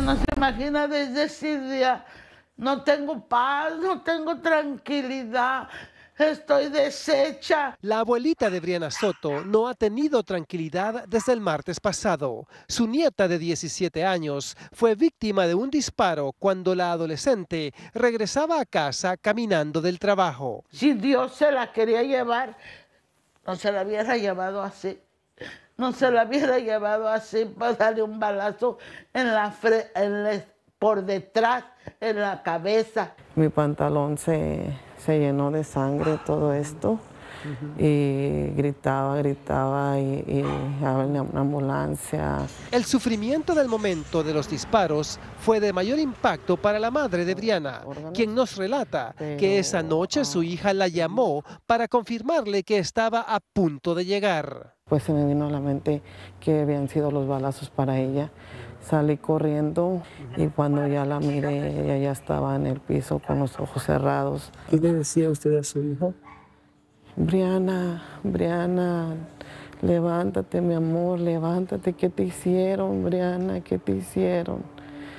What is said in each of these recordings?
no se imagina desde ese día. No tengo paz, no tengo tranquilidad. Estoy deshecha. La abuelita de Briana Soto no ha tenido tranquilidad desde el martes pasado. Su nieta de 17 años fue víctima de un disparo cuando la adolescente regresaba a casa caminando del trabajo. Si Dios se la quería llevar, no se la hubiera llevado así no se lo hubiera llevado así para darle un balazo en la, en por detrás, en la cabeza. Mi pantalón se, se llenó de sangre, todo esto. Y eh, gritaba, gritaba y, y una ambulancia. El sufrimiento del momento de los disparos fue de mayor impacto para la madre de Briana, quien nos relata que esa noche su hija la llamó para confirmarle que estaba a punto de llegar. Pues se me vino a la mente que habían sido los balazos para ella. Salí corriendo y cuando ya la miré, ella ya estaba en el piso con los ojos cerrados. ¿Qué le decía usted a su hijo? Briana, Briana, levántate mi amor, levántate, ¿qué te hicieron, Briana? ¿Qué te hicieron?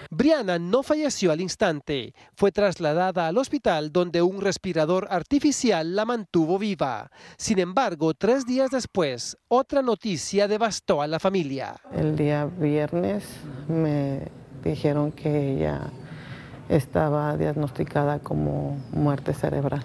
Briana no falleció al instante, fue trasladada al hospital donde un respirador artificial la mantuvo viva. Sin embargo, tres días después, otra noticia devastó a la familia. El día viernes me dijeron que ella estaba diagnosticada como muerte cerebral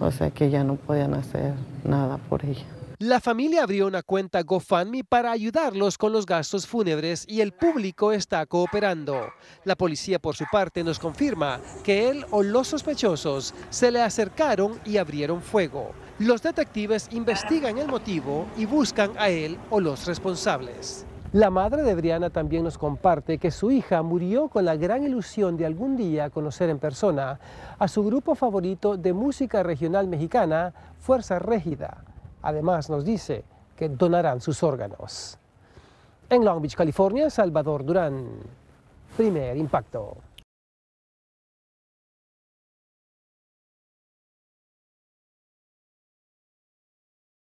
o sea que ya no podían hacer nada por ella. La familia abrió una cuenta GoFundMe para ayudarlos con los gastos fúnebres y el público está cooperando. La policía por su parte nos confirma que él o los sospechosos se le acercaron y abrieron fuego. Los detectives investigan el motivo y buscan a él o los responsables. La madre de Adriana también nos comparte que su hija murió con la gran ilusión de algún día conocer en persona a su grupo favorito de música regional mexicana, Fuerza Régida. Además nos dice que donarán sus órganos. En Long Beach, California, Salvador Durán. Primer impacto.